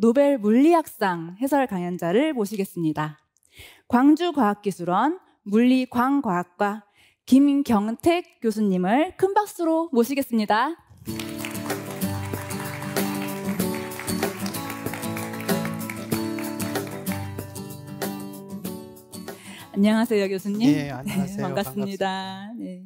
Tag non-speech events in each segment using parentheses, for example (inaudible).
노벨 물리학상 해설 강연자를 모시겠습니다. 광주과학기술원 물리광과학과 김경택 교수님을 큰 박수로 모시겠습니다. 안녕하세요, 교수님. 예, 안녕하세요. 네, (laughs) 반갑습니다. 반갑습니다. 네.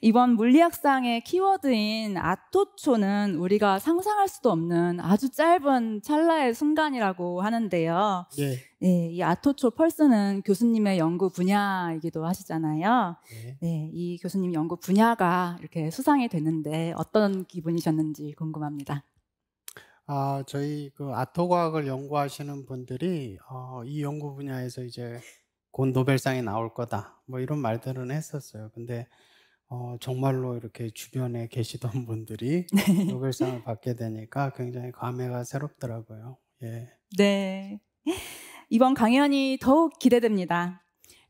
이번 물리학상의 키워드인 아토초는 우리가 상상할 수도 없는 아주 짧은 찰나의 순간이라고 하는데요. 네. 네이 예, 아토초 펄스는 교수님의 연구 분야이기도 하시잖아요. 네. 네. 이 교수님 연구 분야가 이렇게 수상이 되는데 어떤 기분이셨는지 궁금합니다. 아, 저희 그 아토과학을 연구하시는 분들이 어, 이 연구 분야에서 이제 곧 노벨상이 나올 거다. 뭐 이런 말들은 했었어요. 근데 어, 정말로 이렇게 주변에 계시던 (laughs) 분들이 (laughs) 네. 노벨상을 받게 되니까 굉장히 감회가 새롭더라고요. 예. 네. 이번 강연이 더욱 기대됩니다.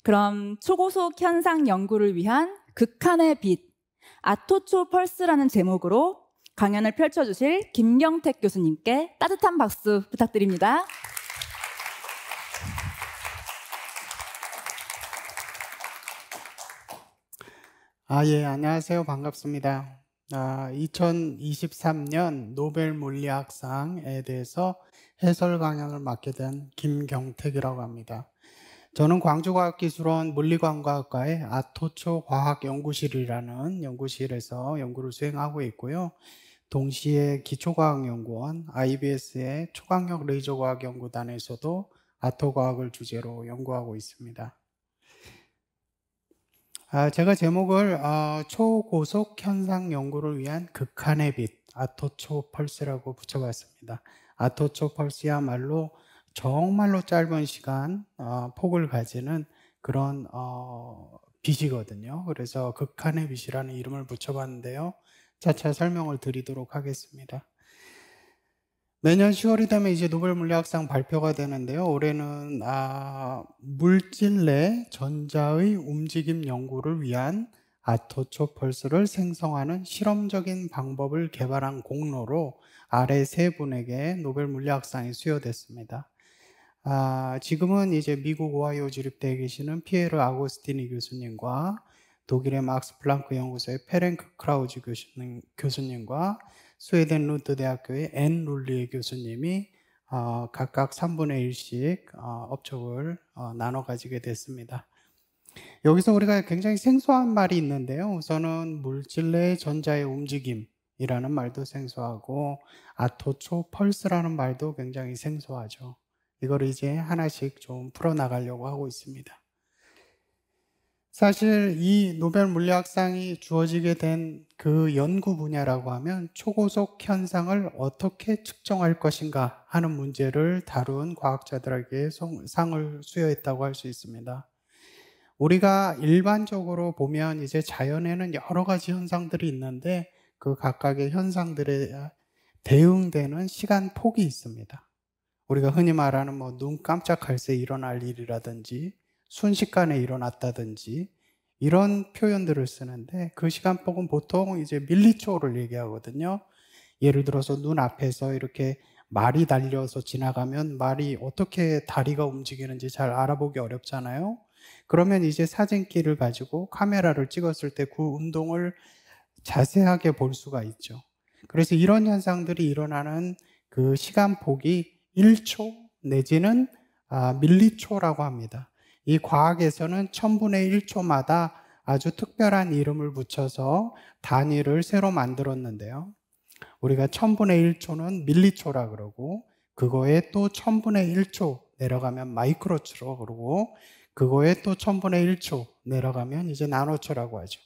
그럼 초고속 현상 연구를 위한 극한의 빛, 아토초 펄스라는 제목으로 강연을 펼쳐주실 김경택 교수님께 따뜻한 박수 부탁드립니다. 아, 예, 안녕하세요. 반갑습니다. 아, 2023년 노벨 물리학상에 대해서 해설 강연을 맡게 된 김경택이라고 합니다. 저는 광주과학기술원 물리관과학과의 아토초 과학연구실이라는 연구실에서 연구를 수행하고 있고요. 동시에 기초과학연구원, IBS의 초강력 레이저과학연구단에서도 아토과학을 주제로 연구하고 있습니다. 아, 제가 제목을 어, 초고속 현상 연구를 위한 극한의 빛 아토초 펄스라고 붙여봤습니다. 아토초 펄스야말로 정말로 짧은 시간 어, 폭을 가지는 그런 어, 빛이거든요. 그래서 극한의 빛이라는 이름을 붙여봤는데요. 자차 설명을 드리도록 하겠습니다. 매년 10월이 되면 이제 노벨 물리학상 발표가 되는데요. 올해는 아, 물질 내 전자의 움직임 연구를 위한 아토초 펄스를 생성하는 실험적인 방법을 개발한 공로로 아래 세 분에게 노벨 물리학상이 수여됐습니다. 아, 지금은 이제 미국 오하이오 주립대에 계시는 피에르 아고스티니 교수님과 독일의 막스 플랑크 연구소의 페렌크 크라우즈 교수님, 교수님과 스웨덴 루트 대학교의 앤룰리 교수님이 어, 각각 3분의 1씩 어, 업적을 어, 나눠 가지게 됐습니다. 여기서 우리가 굉장히 생소한 말이 있는데요. 우선은 물질 내 전자의 움직임이라는 말도 생소하고 아토초 펄스라는 말도 굉장히 생소하죠. 이걸 이제 하나씩 좀 풀어나가려고 하고 있습니다. 사실 이 노벨 물리학상이 주어지게 된 그 연구 분야라고 하면 초고속 현상을 어떻게 측정할 것인가 하는 문제를 다룬 과학자들에게 상을 수여했다고 할 수 있습니다. 우리가 일반적으로 보면 이제 자연에는 여러 가지 현상들이 있는데 그 각각의 현상들에 대응되는 시간 폭이 있습니다. 우리가 흔히 말하는 뭐 눈 깜짝할 새 일어날 일이라든지 순식간에 일어났다든지 이런 표현들을 쓰는데 그 시간폭은 보통 이제 밀리초를 얘기하거든요. 예를 들어서 눈 앞에서 이렇게 말이 달려서 지나가면 말이 어떻게 다리가 움직이는지 잘 알아보기 어렵잖아요. 그러면 이제 사진기를 가지고 카메라를 찍었을 때 그 운동을 자세하게 볼 수가 있죠. 그래서 이런 현상들이 일어나는 그 시간폭이 1초 내지는 아, 밀리초라고 합니다. 이 과학에서는 천분의 1초마다 아주 특별한 이름을 붙여서 단위를 새로 만들었는데요. 우리가 천분의 1초는 밀리초라 그러고 그거에 또천분의 1초 내려가면 마이크로초라 그러고 그거에 또천분의 1초 내려가면 이제 나노초라고 하죠.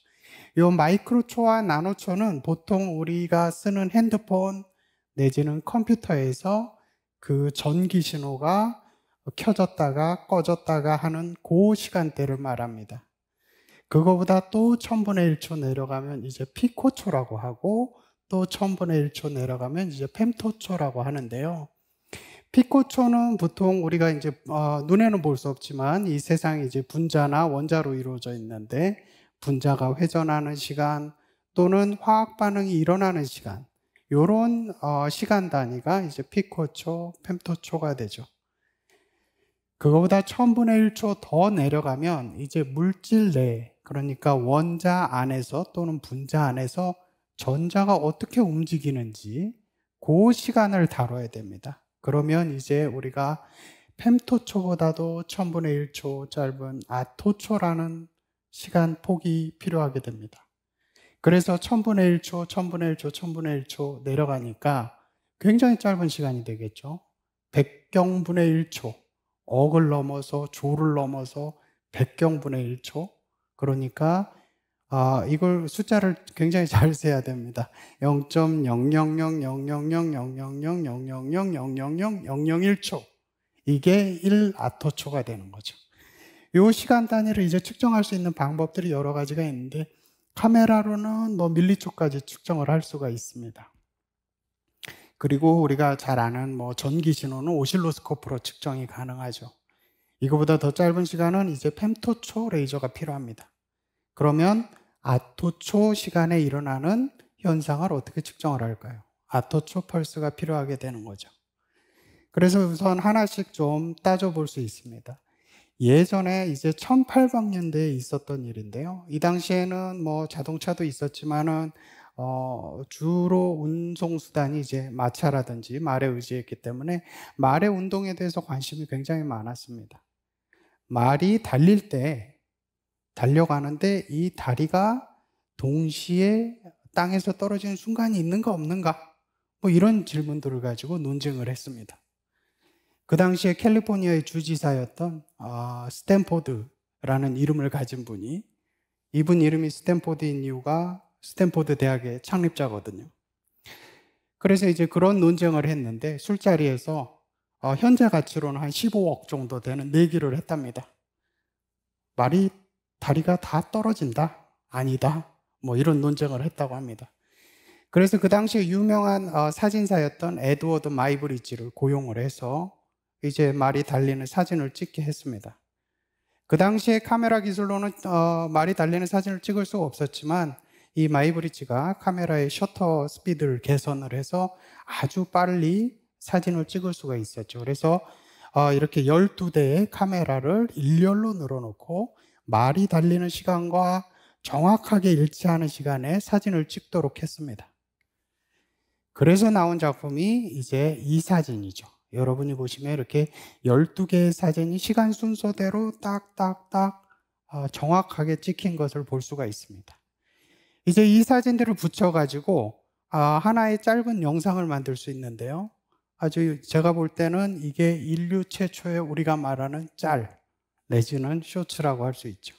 이 마이크로초와 나노초는 보통 우리가 쓰는 핸드폰 내지는 컴퓨터에서 그 전기 신호가 켜졌다가 꺼졌다가 하는 그 시간대를 말합니다. 그거보다 또 1000분의 1초 내려가면 이제 피코초라고 하고 또 1000분의 1초 내려가면 이제 펨토초라고 하는데요. 피코초는 보통 우리가 이제 어, 눈에는 볼 수 없지만 이 세상이 이제 분자나 원자로 이루어져 있는데 분자가 회전하는 시간 또는 화학 반응이 일어나는 시간 요런 어, 시간 단위가 이제 피코초, 펨토초가 되죠. 그거보다 1 0 0 0분의1초더 내려가면 이제 물질 내, 그러니까 원자 안에서 또는 분자 안에서 전자가 어떻게 움직이는지 그 시간을 다뤄야 됩니다. 그러면 이제 우리가 펨토초보다도 1 0 0 0분의1초 짧은 아토초라는 시간 폭이 필요하게 됩니다. 그래서 1 0 0 0분의1초1 0 0 0분의1초1 0 0 0분의1초 내려가니까 굉장히 짧은 시간이 되겠죠. 1 0 0경분의1초 억을 넘어서 조를 넘어서 백경분의 1초. 그러니까 아, 이걸 숫자를 굉장히 잘 세야 됩니다. 0 0 0 0 0 0 0 0 0 0 0 0 0 0 1초 이게 1아토초가 되는 거죠. 요 시간 단위를 이제 측정할 수 있는 방법들이 여러 가지가 있는데 카메라로는 뭐 밀리초까지 측정을 할 수가 있습니다. 그리고 우리가 잘 아는 뭐 전기 신호는 오실로스코프로 측정이 가능하죠. 이거보다 더 짧은 시간은 이제 f 토초 레이저가 필요합니다. 그러면 아토초 시간에 일어나는 현상을 어떻게 측정을 할까요? 아토초 펄스가 필요하게 되는 거죠. 그래서 우선 하나씩 좀 따져볼 수 있습니다. 예전에 이제 1800년대에 있었던 일인데요. 이 당시에는 뭐 자동차도 있었지만은 어, 주로 운송 수단이 이제 마차라든지 말에 의지했기 때문에 말의 운동에 대해서 관심이 굉장히 많았습니다. 말이 달릴 때 달려가는데 이 다리가 동시에 땅에서 떨어지는 순간이 있는가 없는가 뭐 이런 질문들을 가지고 논쟁을 했습니다. 그 당시에 캘리포니아의 주지사였던 어, 스탠포드라는 이름을 가진 분이 이분 이름이 스탠포드인 이유가 스탠포드 대학의 창립자거든요. 그래서 이제 그런 논쟁을 했는데 술자리에서 어, 현재 가치로는 한 15억 정도 되는 내기를 했답니다. 말이 다리가 다 떨어진다, 아니다, 뭐 이런 논쟁을 했다고 합니다. 그래서 그 당시에 유명한 어, 사진사였던 에드워드 마이브리지를 고용을 해서 이제 말이 달리는 사진을 찍게 했습니다. 그 당시에 카메라 기술로는 어, 말이 달리는 사진을 찍을 수가 없었지만 이 마이브리지가 카메라의 셔터 스피드를 개선을 해서 아주 빨리 사진을 찍을 수가 있었죠. 그래서 어, 이렇게 12대의 카메라를 일렬로 늘어놓고 말이 달리는 시간과 정확하게 일치하는 시간에 사진을 찍도록 했습니다. 그래서 나온 작품이 이제 이 사진이죠. 여러분이 보시면 이렇게 12개의 사진이 시간 순서대로 딱딱딱 어, 정확하게 찍힌 것을 볼 수가 있습니다. 이제 이 사진들을 붙여가지고 아, 하나의 짧은 영상을 만들 수 있는데요. 아주 제가 볼 때는 이게 인류 최초의 우리가 말하는 짤 내지는 쇼츠라고 할 수 있죠.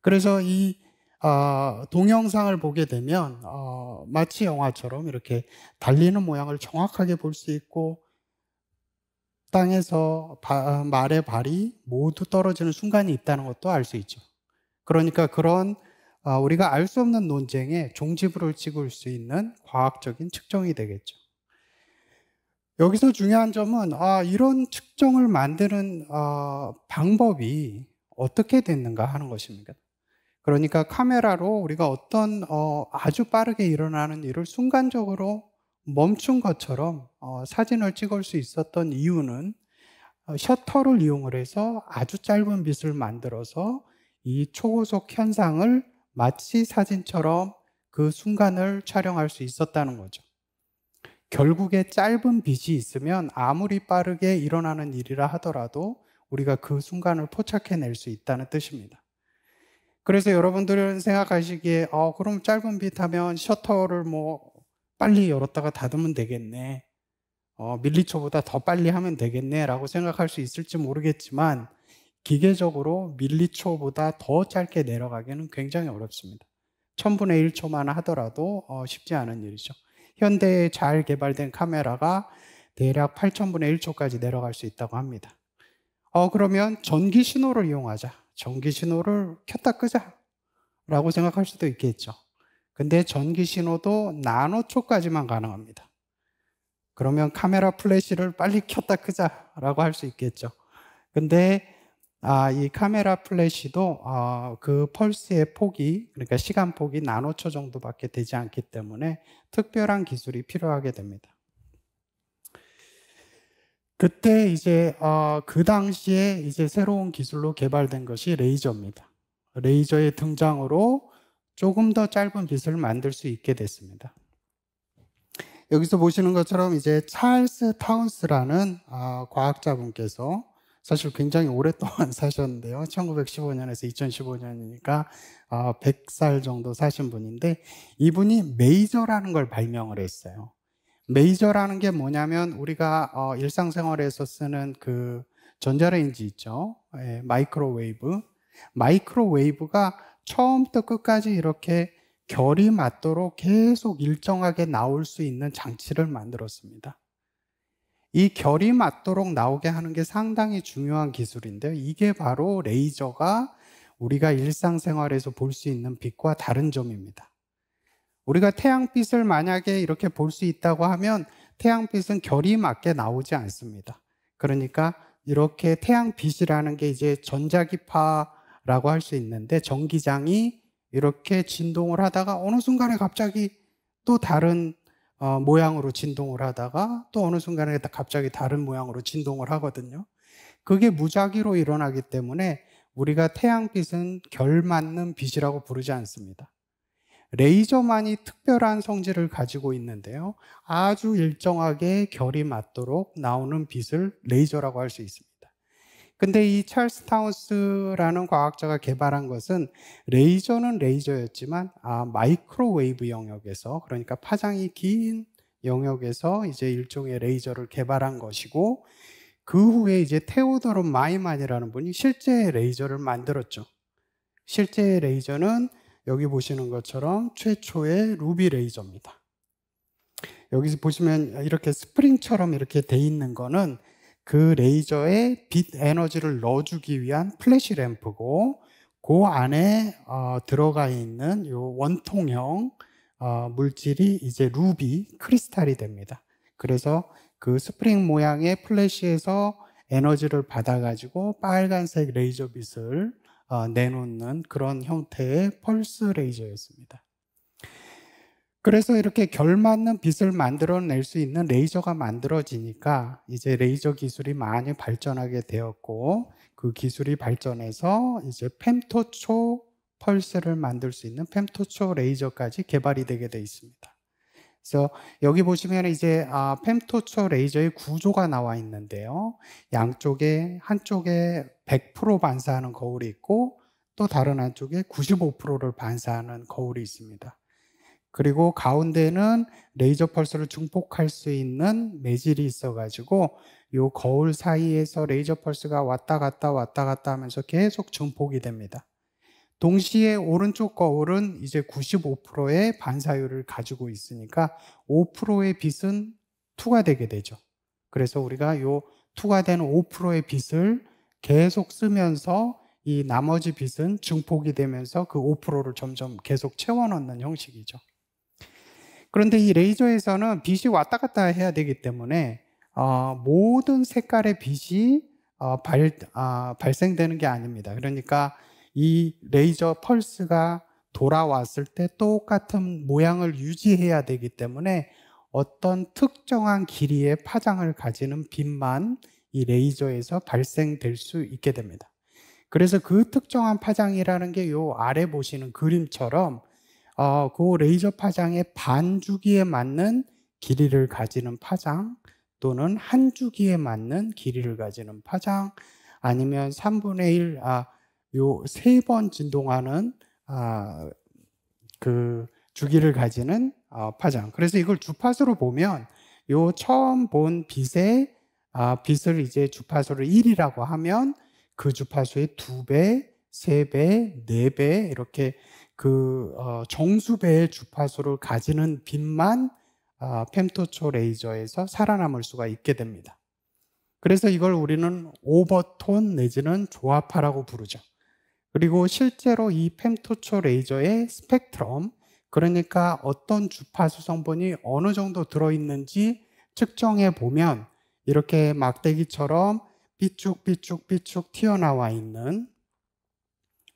그래서 이 어, 동영상을 보게 되면 어, 마치 영화처럼 이렇게 달리는 모양을 정확하게 볼 수 있고 땅에서 바, 말의 발이 모두 떨어지는 순간이 있다는 것도 알 수 있죠. 그러니까 그런 아, 우리가 알 수 없는 논쟁에 종지부를 찍을 수 있는 과학적인 측정이 되겠죠. 여기서 중요한 점은 아, 이런 측정을 만드는 어, 방법이 어떻게 됐는가 하는 것입니다. 그러니까 카메라로 우리가 어떤 어, 아주 빠르게 일어나는 일을 순간적으로 멈춘 것처럼 어, 사진을 찍을 수 있었던 이유는 어, 셔터를 이용을 해서 아주 짧은 빛을 만들어서 이 초고속 현상을 마치 사진처럼 그 순간을 촬영할 수 있었다는 거죠. 결국에 짧은 빛이 있으면 아무리 빠르게 일어나는 일이라 하더라도 우리가 그 순간을 포착해낼 수 있다는 뜻입니다. 그래서 여러분들은 생각하시기에 어, 그럼 짧은 빛 하면 셔터를 뭐 빨리 열었다가 닫으면 되겠네. 어, 밀리초보다 더 빨리 하면 되겠네라고 생각할 수 있을지 모르겠지만 기계적으로 밀리초보다 더 짧게 내려가기는 굉장히 어렵습니다. 1 0분의 1초만 하더라도 어, 쉽지 않은 일이죠. 현대에 잘 개발된 카메라가 대략 8천분의 1초까지 내려갈 수 있다고 합니다. 어, 그러면 전기 신호를 이용하자. 전기 신호를 켰다 끄자. 라고 생각할 수도 있겠죠. 근데 전기 신호도 나노초까지만 가능합니다. 그러면 카메라 플래시를 빨리 켰다 끄자라고 할 수 있겠죠. 근데 아, 이 카메라 플래시도 어, 그 펄스의 폭이 그러니까 시간 폭이 나노초 정도밖에 되지 않기 때문에 특별한 기술이 필요하게 됩니다. 그때 이제 어, 그 당시에 이제 새로운 기술로 개발된 것이 레이저입니다. 레이저의 등장으로 조금 더 짧은 빛을 만들 수 있게 됐습니다. 여기서 보시는 것처럼 이제 찰스 타운스라는 어, 과학자분께서 사실 굉장히 오랫동안 (laughs) 사셨는데요. 1915년에서 2015년이니까 100살 아, 정도 사신 분인데 이분이 메이저라는 걸 발명을 했어요. 메이저라는 게 뭐냐면 우리가 어, 일상생활에서 쓰는 그 전자레인지 있죠. 예, 마이크로웨이브. 마이크로웨이브가 처음부터 끝까지 이렇게 결이 맞도록 계속 일정하게 나올 수 있는 장치를 만들었습니다. 이 결이 맞도록 나오게 하는 게 상당히 중요한 기술인데요. 이게 바로 레이저가 우리가 일상생활에서 볼 수 있는 빛과 다른 점입니다. 우리가 태양빛을 만약에 이렇게 볼 수 있다고 하면 태양빛은 결이 맞게 나오지 않습니다. 그러니까 이렇게 태양빛이라는 게 이제 전자기파라고 할 수 있는데 전기장이 이렇게 진동을 하다가 어느 순간에 갑자기 또 다른 어, 모양으로 진동을 하다가 또 어느 순간에 갑자기 다른 모양으로 진동을 하거든요. 그게 무작위로 일어나기 때문에 우리가 태양빛은 결 맞는 빛이라고 부르지 않습니다. 레이저만이 특별한 성질을 가지고 있는데요. 아주 일정하게 결이 맞도록 나오는 빛을 레이저라고 할 수 있습니다. 근데 이 찰스 타운스라는 과학자가 개발한 것은 레이저는 레이저였지만 아, 마이크로웨이브 영역에서 그러니까 파장이 긴 영역에서 이제 일종의 레이저를 개발한 것이고 그 후에 이제 테오도르 마이만이라는 분이 실제 레이저를 만들었죠. 실제 레이저는 여기 보시는 것처럼 최초의 루비 레이저입니다. 여기서 보시면 이렇게 스프링처럼 이렇게 돼 있는 거는 그 레이저에 빛 에너지를 넣어주기 위한 플래시 램프고 그 안에 어, 들어가 있는 요 원통형 어, 물질이 이제 루비 크리스탈이 됩니다. 그래서 그 스프링 모양의 플래시에서 에너지를 받아가지고 빨간색 레이저 빛을 어, 내놓는 그런 형태의 펄스 레이저였습니다. 그래서 이렇게 결맞는 빛을 만들어낼 수 있는 레이저가 만들어지니까 이제 레이저 기술이 많이 발전하게 되었고 그 기술이 발전해서 이제 f 토초 펄스를 만들 수 있는 f 토초 레이저까지 개발이 되게 되어 있습니다. 그래서 여기 보시면 이제 아, 펨토초 레이저의 구조가 나와 있는데요. 양쪽에 한쪽에 100% 반사하는 거울이 있고 또 다른 한쪽에 95%를 반사하는 거울이 있습니다. 그리고 가운데는 레이저 펄스를 중폭할 수 있는 매질이 있어가지고 이 거울 사이에서 레이저 펄스가 왔다 갔다 왔다 갔다 하면서 계속 증폭이 됩니다. 동시에 오른쪽 거울은 이제 95%의 반사율을 가지고 있으니까 5%의 빛은 2가 되게 되죠. 그래서 우리가 이 2가 된 5%의 빛을 계속 쓰면서 이 나머지 빛은 증폭이 되면서 그 5%를 점점 계속 채워 넣는 형식이죠. 그런데 이 레이저에서는 빛이 왔다 갔다 해야 되기 때문에 어, 모든 색깔의 빛이 어, 발, 어, 발생되는 게 아닙니다. 그러니까 이 레이저 펄스가 돌아왔을 때 똑같은 모양을 유지해야 되기 때문에 어떤 특정한 길이의 파장을 가지는 빛만 이 레이저에서 발생될 수 있게 됩니다. 그래서 그 특정한 파장이라는 게요 아래 보시는 그림처럼 어, 그 레이저 파장의 반 주기에 맞는 길이를 가지는 파장 또는 한 주기에 맞는 길이를 가지는 파장 아니면 3분의 1, 아, 요 세 번 진동하는 아, 그 주기를 가지는 아, 파장. 그래서 이걸 주파수로 보면 요 처음 본 빛의 아, 빛을 이제 주파수를 1이라고 하면 그 주파수의 2배, 3배, 4배 이렇게 그 어, 정수배의 주파수를 가지는 빛만 f 아, e 토초 레이저에서 살아남을 수가 있게 됩니다. 그래서 이걸 우리는 오버톤 내지는 조합파라고 부르죠. 그리고 실제로 이펨토초 레이저의 스펙트럼, 그러니까 어떤 주파수 성분이 어느 정도 들어있는지 측정해 보면 이렇게 막대기처럼 삐쭉삐쭉삐쭉 튀어나와 있는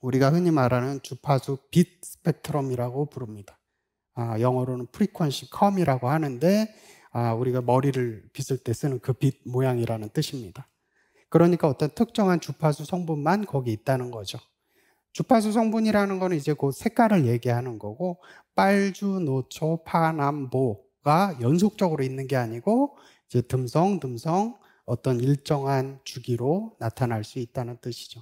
우리가 흔히 말하는 주파수 빛 스펙트럼이라고 부릅니다. 아, 영어로는 프리퀀시 컴이라고 하는데 아, 우리가 머리를 빗을 때 쓰는 그 빛 모양이라는 뜻입니다. 그러니까 어떤 특정한 주파수 성분만 거기 있다는 거죠. 주파수 성분이라는 거는 이제 곧 색깔을 얘기하는 거고 빨주, 노초, 파남보가 연속적으로 있는 게 아니고 이제 듬성, 듬성 어떤 일정한 주기로 나타날 수 있다는 뜻이죠.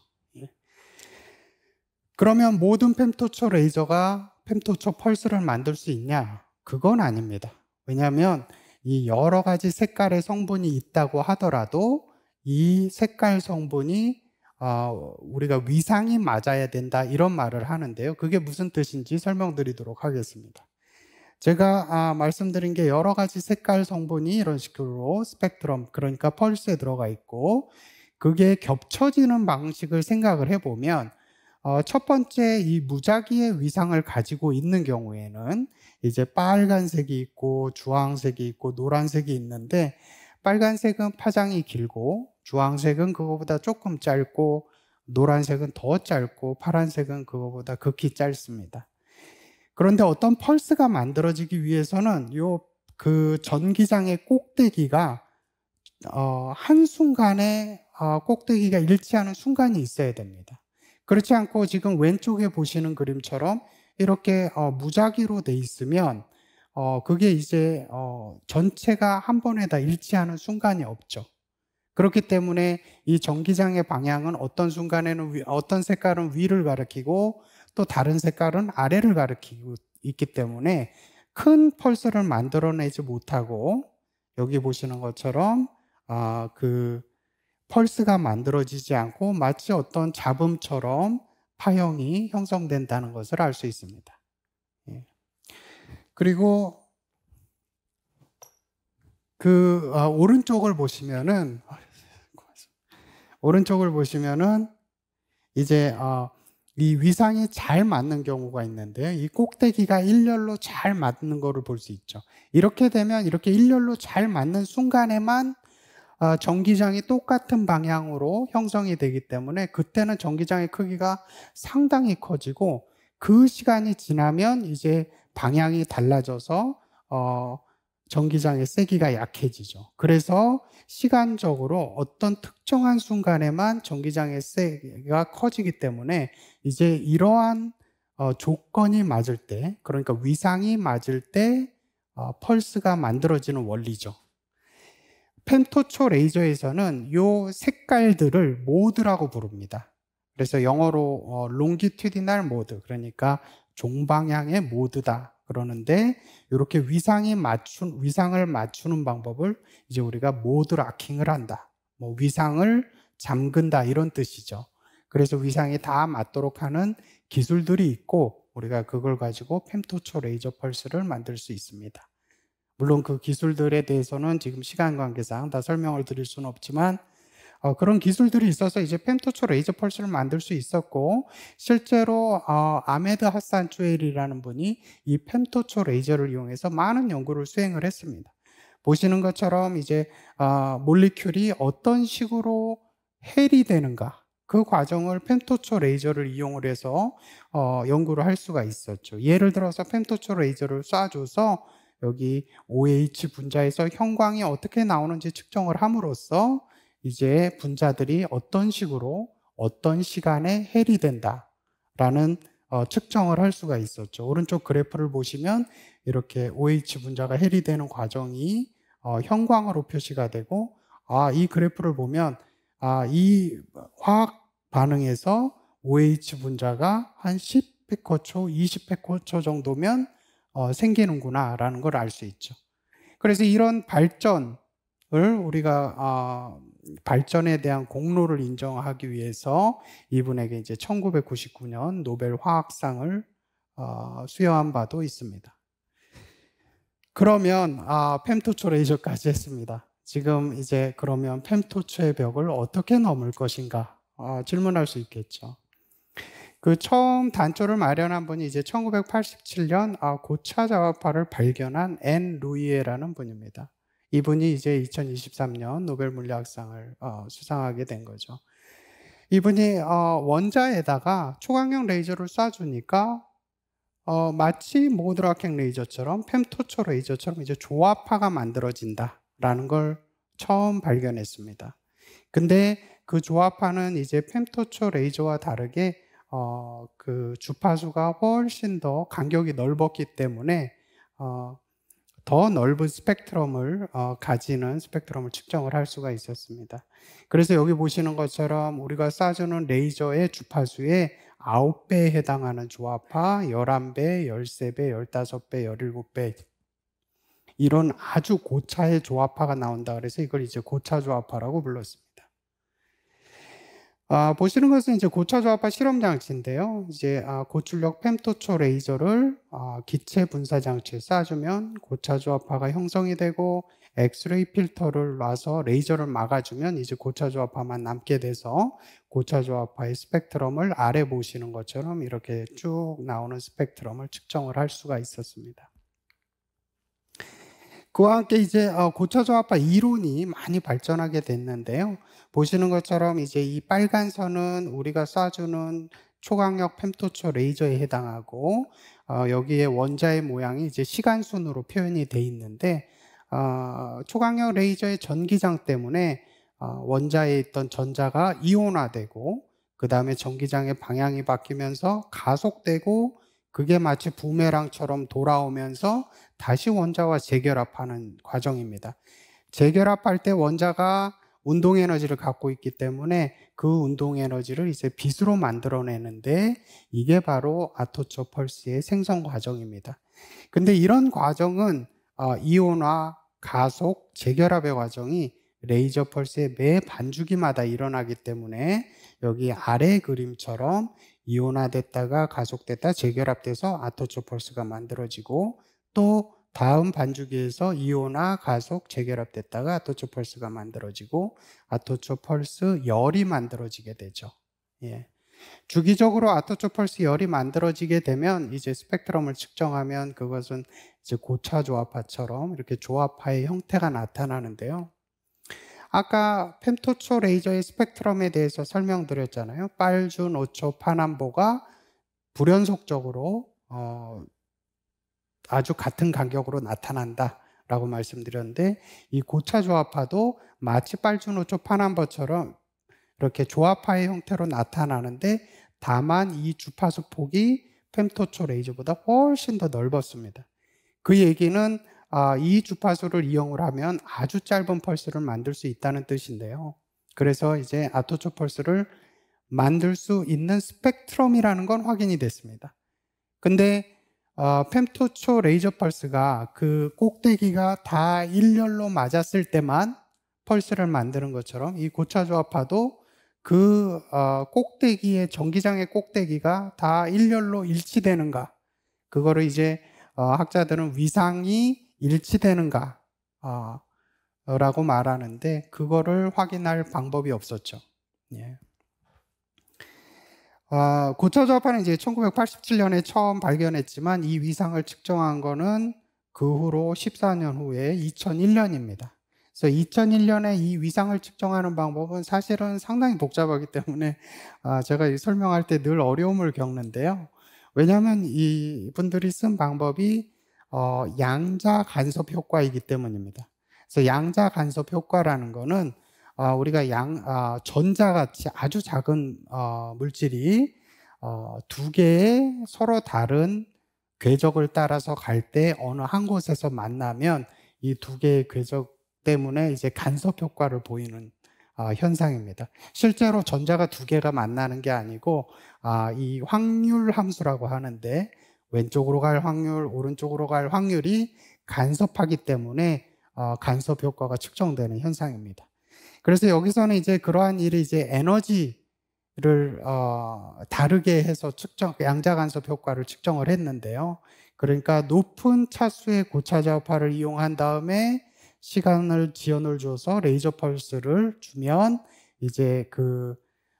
그러면 모든 f 토초 레이저가 f 토초 펄스를 만들 수 있냐? 그건 아닙니다. 왜냐하면 이 여러 가지 색깔의 성분이 있다고 하더라도 이 색깔 성분이 어, 우리가 위상이 맞아야 된다 이런 말을 하는데요. 그게 무슨 뜻인지 설명드리도록 하겠습니다. 제가 아, 말씀드린 게 여러 가지 색깔 성분이 이런 식으로 스펙트럼 그러니까 펄스에 들어가 있고 그게 겹쳐지는 방식을 생각을 해보면 어, 첫 번째 이 무작위의 위상을 가지고 있는 경우에는 이제 빨간색이 있고 주황색이 있고 노란색이 있는데 빨간색은 파장이 길고 주황색은 그거보다 조금 짧고 노란색은 더 짧고 파란색은 그거보다 극히 짧습니다. 그런데 어떤 펄스가 만들어지기 위해서는 요 그 전기장의 꼭대기가 어, 한순간에 어, 꼭대기가 일치하는 순간이 있어야 됩니다. 그렇지 않고 지금 왼쪽에 보시는 그림처럼 이렇게 어, 무작위로 돼 있으면 어, 그게 이제 어, 전체가 한 번에 다 일치하는 순간이 없죠. 그렇기 때문에 이 전기장의 방향은 어떤 순간에는 위, 어떤 색깔은 위를 가리키고 또 다른 색깔은 아래를 가리키고 있기 때문에 큰 펄스를 만들어내지 못하고 여기 보시는 것처럼 아, 그 펄스가 만들어지지 않고 마치 어떤 잡음처럼 파형이 형성된다는 것을 알 수 있습니다. 예. 그리고 그 아, 오른쪽을 보시면은 오른쪽을 보시면은 이제 아, 이 위상이 잘 맞는 경우가 있는데요. 이 꼭대기가 일렬로 잘 맞는 거를 볼 수 있죠. 이렇게 되면 이렇게 일렬로 잘 맞는 순간에만 어, 전기장이 똑같은 방향으로 형성이 되기 때문에 그때는 전기장의 크기가 상당히 커지고 그 시간이 지나면 이제 방향이 달라져서 어, 전기장의 세기가 약해지죠. 그래서 시간적으로 어떤 특정한 순간에만 전기장의 세기가 커지기 때문에 이제 이러한 어, 조건이 맞을 때, 그러니까 위상이 맞을 때 어, 펄스가 만들어지는 원리죠. 펜토초 레이저에서는 이 색깔들을 모드라고 부릅니다. 그래서 영어로 어, longitudinal 모드 그러니까 종방향의 모드다 그러는데 이렇게 위상이 맞춘 위상을 맞추는 방법을 이제 우리가 모드 락킹을 한다. 뭐 위상을 잠근다 이런 뜻이죠. 그래서 위상이 다 맞도록 하는 기술들이 있고 우리가 그걸 가지고 펜토초 레이저 펄스를 만들 수 있습니다. 물론 그 기술들에 대해서는 지금 시간 관계상 다 설명을 드릴 수는 없지만 어, 그런 기술들이 있어서 이제 펜토초 레이저 펄스를 만들 수 있었고 실제로 어, 아메드 하산 추엘이라는 분이 이펜토초 레이저를 이용해서 많은 연구를 수행을 했습니다. 보시는 것처럼 이제 어, 몰리큘이 어떤 식으로 헬이 되는가 그 과정을 펜토초 레이저를 이용을 해서 어, 연구를 할 수가 있었죠. 예를 들어서 펜토초 레이저를 쏴줘서 여기 OH 분자에서 형광이 어떻게 나오는지 측정을 함으로써 이제 분자들이 어떤 식으로 어떤 시간에 해리된다라는 어, 측정을 할 수가 있었죠. 오른쪽 그래프를 보시면 이렇게 OH 분자가 해리되는 과정이 어, 형광으로 표시가 되고 아, 이 그래프를 보면 아, 이 화학 반응에서 OH 분자가 한 10페코초, 20페코초 정도면 어, 생기는구나라는 걸 알 수 있죠. 그래서 이런 발전을 우리가 어, 발전에 대한 공로를 인정하기 위해서 이분에게 이제 1999년 노벨 화학상을 어, 수여한 바도 있습니다. 그러면 아, 펨토초레이저까지 했습니다. 지금 이제 그러면 펨토초의 벽을 어떻게 넘을 것인가 아, 질문할 수 있겠죠. 그 처음 단초를 마련한 분이 이제 1987년 아, 고차 자화파를 발견한 앤 루이에라는 분입니다. 이분이 이제 2023년 노벨 물리학상을 어, 수상하게 된 거죠. 이분이 어, 원자에다가 초강력 레이저를 쏴주니까 어, 마치 모드라켄 레이저처럼 펨토초 레이저처럼 이제 조화파가 만들어진다라는 걸 처음 발견했습니다. 근데 그 조화파는 이제 펨토초 레이저와 다르게 어, 그 주파수가 훨씬 더 간격이 넓었기 때문에 어, 더 넓은 스펙트럼을 어, 가지는 스펙트럼을 측정을 할 수가 있었습니다. 그래서 여기 보시는 것처럼 우리가 쏴주는 레이저의 주파수에 9배에 해당하는 조합파, 11배, 13배, 15배, 17배 이런 아주 고차의 조합파가 나온다 그래서 이걸 이제 고차 조합파라고 불렀습니다. 아, 보시는 것은 이제 고차조합화 실험 장치인데요. 이제 아, 고출력 f 토초 레이저를 아, 기체 분사 장치에 쏴주면 고차조합화가 형성이 되고 엑스레이 필터를 놔서 레이저를 막아주면 이제 고차조합화만 남게 돼서 고차조합화의 스펙트럼을 아래 보시는 것처럼 이렇게 쭉 나오는 스펙트럼을 측정을 할 수가 있었습니다. 그와 함께 이제 어, 고차조합화 이론이 많이 발전하게 됐는데요. 보시는 것처럼 이제 이 빨간 선은 우리가 쏴주는 초강력 펨토초 레이저에 해당하고 어, 여기에 원자의 모양이 이제 시간 순으로 표현이 돼 있는데 어, 초강력 레이저의 전기장 때문에 어, 원자에 있던 전자가 이온화되고 그 다음에 전기장의 방향이 바뀌면서 가속되고 그게 마치 부메랑처럼 돌아오면서 다시 원자와 재결합하는 과정입니다. 재결합할 때 원자가 운동 에너지를 갖고 있기 때문에 그 운동 에너지를 이제 빛으로 만들어내는데 이게 바로 아토초펄스의 생성 과정입니다. 근데 이런 과정은 어, 이온화, 가속, 재결합의 과정이 레이저 펄스의 매 반주기마다 일어나기 때문에 여기 아래 그림처럼 이온화됐다가 가속됐다 재결합돼서 아토초 펄스가 만들어지고 또 다음 반주기에서 이온화 가속 재결합됐다가 아토초펄스가 만들어지고 아토초펄스 열이 만들어지게 되죠. 예. 주기적으로 아토초펄스 열이 만들어지게 되면 이제 스펙트럼을 측정하면 그것은 이제 고차 조합파처럼 이렇게 조합파의 형태가 나타나는데요. 아까 f 토초 레이저의 스펙트럼에 대해서 설명드렸잖아요. 빨주, 노초, 파남보가 불연속적으로 어, 아주 같은 간격으로 나타난다라고 말씀드렸는데 이 고차 조합화도 마치 빨주노 초파남버처럼 이렇게 조합화의 형태로 나타나는데 다만 이 주파수 폭이 f 토초 레이저보다 훨씬 더 넓었습니다. 그 얘기는 아, 이 주파수를 이용을 하면 아주 짧은 펄스를 만들 수 있다는 뜻인데요. 그래서 이제 아토초 펄스를 만들 수 있는 스펙트럼이라는 건 확인이 됐습니다. 근데 어, f e 초 레이저 펄스가 그 꼭대기가 다 일렬로 맞았을 때만 펄스를 만드는 것처럼 이 고차조합파도 그 어, 꼭대기의 전기장의 꼭대기가 다 일렬로 일치되는가 그거를 이제 어, 학자들은 위상이 일치되는가 어, 라고 말하는데 그거를 확인할 방법이 없었죠. 예. 아, 고초조합파는 이제 1987년에 처음 발견했지만 이 위상을 측정한 거는 그 후로 14년 후에 2001년입니다. 그래서 2001년에 이 위상을 측정하는 방법은 사실은 상당히 복잡하기 때문에 아, 제가 설명할 때 늘 어려움을 겪는데요. 왜냐하면 이 분들이 쓴 방법이 어, 양자 간섭 효과이기 때문입니다. 그래서 양자 간섭 효과라는 거는 어, 우리가 양 아, 어, 전자같이 아주 작은 어, 물질이 어, 두 개의 서로 다른 궤적을 따라서 갈 때 어느 한 곳에서 만나면 이 두 개의 궤적 때문에 이제 간섭 효과를 보이는 어, 현상입니다. 실제로 전자가 두 개가 만나는 게 아니고 아, 이 확률 함수라고 하는데 왼쪽으로 갈 확률, 오른쪽으로 갈 확률이 간섭하기 때문에 어, 간섭 효과가 측정되는 현상입니다. 그래서 여기서는 이제 그러한 일이 이제 에너지를 어, 다르게 해서 측정 양자 간섭 효과를 측정을 했는데요. 그러니까 높은 차수의 고차자파를 이용한 다음에 시간을 지연을 줘서 레이저 펄스를 주면 이제 그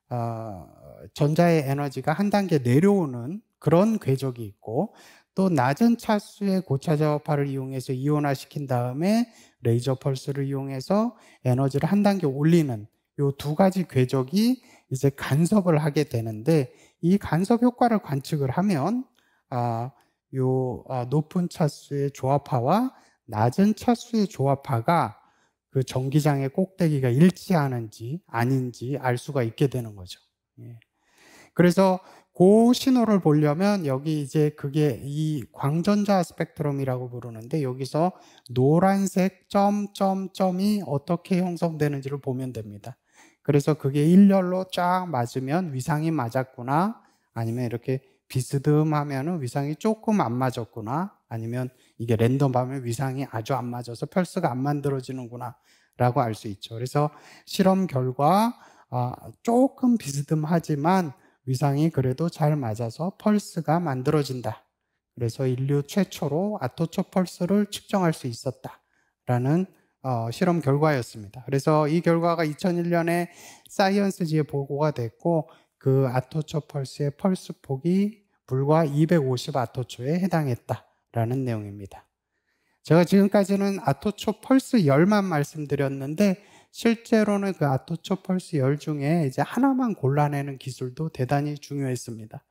어, 전자의 에너지가 한 단계 내려오는 그런 궤적이 있고 또 낮은 차수의 고차 저파를 이용해서 이온화시킨 다음에 레이저 펄스를 이용해서 에너지를 한 단계 올리는 요 두 가지 궤적이 이제 간섭을 하게 되는데 이 간섭 효과를 관측을 하면 아, 요 아, 높은 차수의 조합화와 낮은 차수의 조합화가그 전기장의 꼭대기가 일치하는지 아닌지 알 수가 있게 되는 거죠. 예. 그래서 그 신호를 보려면 여기 이제 그게 이 광전자 스펙트럼이라고 부르는데 여기서 노란색 점점점이 어떻게 형성되는지를 보면 됩니다. 그래서 그게 일렬로 쫙 맞으면 위상이 맞았구나 아니면 이렇게 비스듬하면 위상이 조금 안 맞았구나 아니면 이게 랜덤하면 위상이 아주 안 맞아서 펄스가 안 만들어지는구나 라고 알 수 있죠. 그래서 실험 결과 아, 조금 비스듬하지만 위상이 그래도 잘 맞아서 펄스가 만들어진다. 그래서 인류 최초로 아토초 펄스를 측정할 수 있었다라는 어, 실험 결과였습니다. 그래서 이 결과가 2001년에 사이언스지에 보고가 됐고 그 아토초 펄스의 펄스 폭이 불과 250 아토초에 해당했다라는 내용입니다. 제가 지금까지는 아토초 펄스 열만 말씀드렸는데 실제로는 그 아토초펄스 열 중에 이제 하나만 골라내는 기술도 대단히 중요했습니다.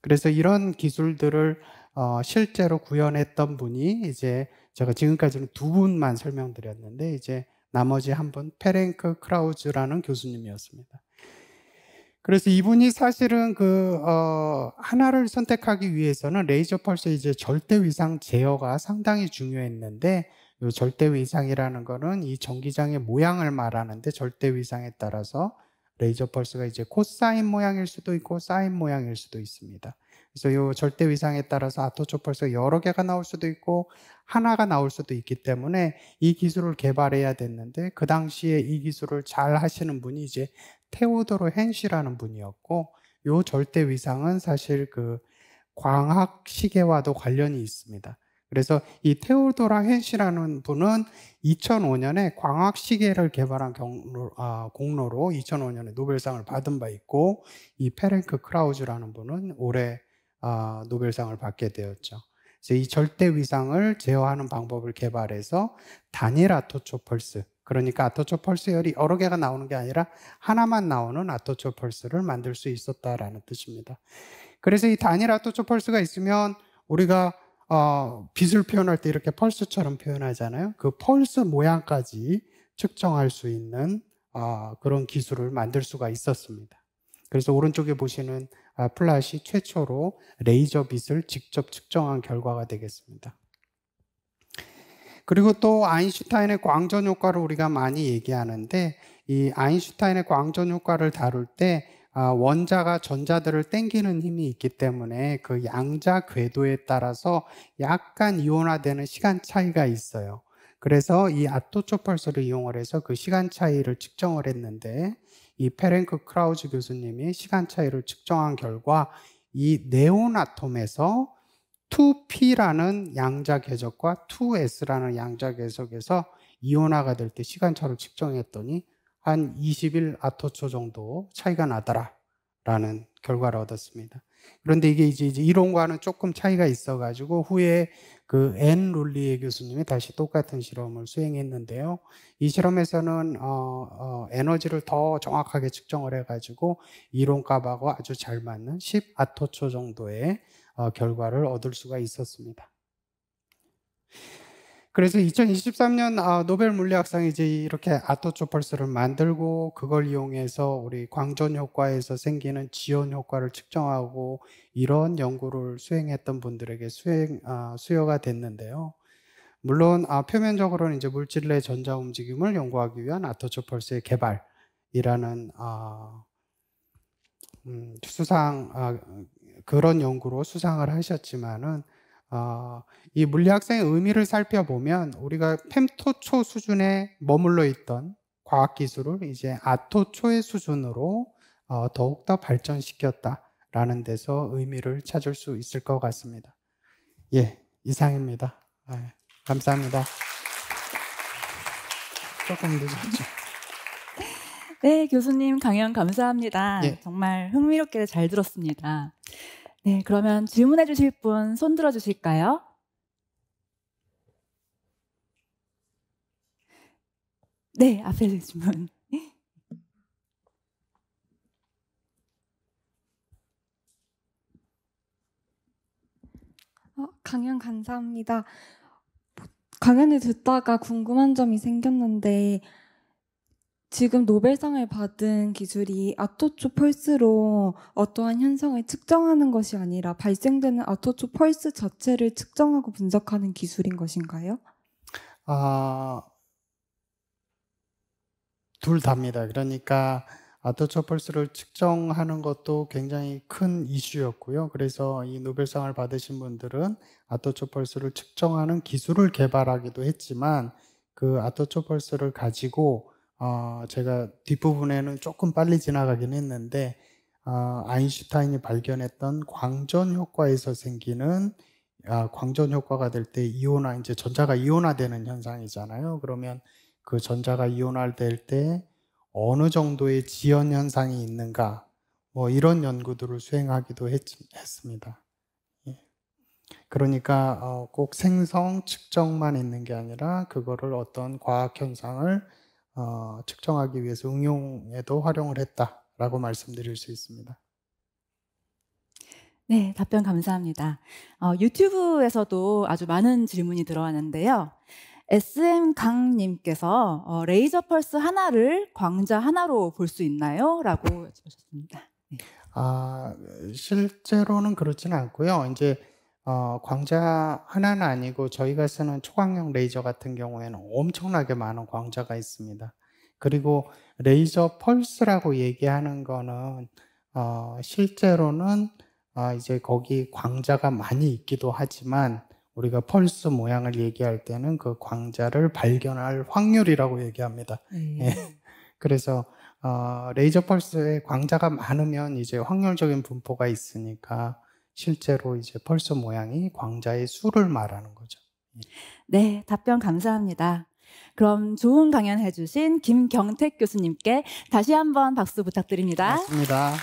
그래서 이런 기술들을 어 실제로 구현했던 분이 이제 제가 지금까지는 두 분만 설명드렸는데 이제 나머지 한 분 페렌크 크라우즈라는 교수님이었습니다. 그래서 이분이 사실은 그, 어, 하나를 선택하기 위해서는 레이저 펄스 이제 절대 위상 제어가 상당히 중요했는데, 이 절대 위상이라는 거는 이 전기장의 모양을 말하는데 절대 위상에 따라서 레이저 펄스가 이제 코사인 모양일 수도 있고 사인 모양일 수도 있습니다. 그래서 이 절대 위상에 따라서 아토초 펄스가 여러 개가 나올 수도 있고 하나가 나올 수도 있기 때문에 이 기술을 개발해야 됐는데 그 당시에 이 기술을 잘 하시는 분이 이제 테오도로 헨시라는 분이었고 이 절대 위상은 사실 그 광학 시계와도 관련이 있습니다. 그래서 이 테오도라 헨시라는 분은 2005년에 광학 시계를 개발한 경로, 아, 공로로 2005년에 노벨상을 받은 바 있고 이 페렌크 크라우즈라는 분은 올해 아, 노벨상을 받게 되었죠. 그래서 이 절대 위상을 제어하는 방법을 개발해서 단일 아토초 펄스 그러니까 아토초 펄스열이 여러 개가 나오는 게 아니라 하나만 나오는 아토초 펄스를 만들 수 있었다라는 뜻입니다. 그래서 이 단일 아토초 펄스가 있으면 우리가 어, 빛을 표현할 때 이렇게 펄스처럼 표현하잖아요. 그 펄스 모양까지 측정할 수 있는 어, 그런 기술을 만들 수가 있었습니다. 그래서 오른쪽에 보시는 아, 플라시 최초로 레이저 빛을 직접 측정한 결과가 되겠습니다. 그리고 또 아인슈타인의 광전 효과를 우리가 많이 얘기하는데 이 아인슈타인의 광전 효과를 다룰 때 아, 원자가 전자들을 땡기는 힘이 있기 때문에 그 양자 궤도에 따라서 약간 이온화되는 시간 차이가 있어요. 그래서 이 아토초펄스를 이용을 해서 그 시간 차이를 측정을 했는데 이 페렌크 크라우즈 교수님이 시간 차이를 측정한 결과 이 네온 아톰에서 2P라는 양자 궤적과 2S라는 양자 궤적에서 이온화가 될 때 시간차를 측정했더니 한 20일 아토초 정도 차이가 나더라라는 결과를 얻었습니다. 그런데 이게 이제 이론과는 조금 차이가 있어가지고 후에 그앤 롤리의 교수님이 다시 똑같은 실험을 수행했는데요. 이 실험에서는 어, 어, 에너지를 더 정확하게 측정을 해가지고 이론 값하고 아주 잘 맞는 10 아토초 정도의 어, 결과를 얻을 수가 있었습니다. 그래서 2023년 아, 노벨 물리학상이 이제 이렇게 아토초펄스를 만들고 그걸 이용해서 우리 광전 효과에서 생기는 지연 효과를 측정하고 이런 연구를 수행했던 분들에게 수행 아, 수여가 됐는데요. 물론 아, 표면적으로는 이제 물질 내 전자 움직임을 연구하기 위한 아토초펄스의 개발이라는 아, 음, 수상 아, 그런 연구로 수상을 하셨지만은 어, 이 물리학생의 의미를 살펴보면 우리가 f 토초 수준에 머물러 있던 과학기술을 이제 아토초의 수준으로 어, 더욱더 발전시켰다라는 데서 의미를 찾을 수 있을 것 같습니다. 예, 이상입니다. 네, 감사합니다. 조금 늦었죠. 네, 교수님 강연 감사합니다. 예. 정말 흥미롭게 잘 들었습니다. 네, 그러면 질문해 주실 분 손 들어 주실까요? 네, 앞에 질문. (laughs) 어, 강연 감사합니다. 강연을 듣다가 궁금한 점이 생겼는데 지금 노벨상을 받은 기술이 아토초 펄스로 어떠한 현상을 측정하는 것이 아니라 발생되는 아토초 펄스 자체를 측정하고 분석하는 기술인 것인가요? 아, 둘 다입니다. 그러니까 아토초 펄스를 측정하는 것도 굉장히 큰 이슈였고요. 그래서 이 노벨상을 받으신 분들은 아토초 펄스를 측정하는 기술을 개발하기도 했지만 그 아토초 펄스를 가지고 어, 제가 뒷부분에는 조금 빨리 지나가긴 했는데 어, 아인슈타인이 발견했던 광전 효과에서 생기는 아, 광전 효과가 될 때 이온화 이제 전자가 이온화되는 현상이잖아요. 그러면 그 전자가 이온화될 때 어느 정도의 지연 현상이 있는가 뭐 이런 연구들을 수행하기도 했, 습니다 예. 그러니까 어, 꼭 생성 측정만 있는 게 아니라 그거를 어떤 과학 현상을 어, 측정하기 위해서 응용에도 활용을 했다라고 말씀드릴 수 있습니다. 네, 답변 감사합니다. 어, 유튜브에서도 아주 많은 질문이 들어왔는데요. SM 강님께서 어, 레이저 펄스 하나를 광자 하나로 볼 수 있나요? 라고 여쭤보셨습니다. 네. 아, 실제로는 그렇지는 않고요. 이제 어, 광자 하나는 아니고 저희가 쓰는 초광형 레이저 같은 경우에는 엄청나게 많은 광자가 있습니다. 그리고 레이저 펄스라고 얘기하는 거는 어, 실제로는 어, 이제 거기 광자가 많이 있기도 하지만 우리가 펄스 모양을 얘기할 때는 그 광자를 발견할 확률이라고 얘기합니다. 음. 예. 그래서 어, 레이저 펄스에 광자가 많으면 이제 확률적인 분포가 있으니까 실제로 이제 펄스 모양이 광자의 수를 말하는 거죠. 네, 답변 감사합니다. 그럼 좋은 강연 해주신 김경택 교수님께 다시 한번 박수 부탁드립니다. 맞습니다.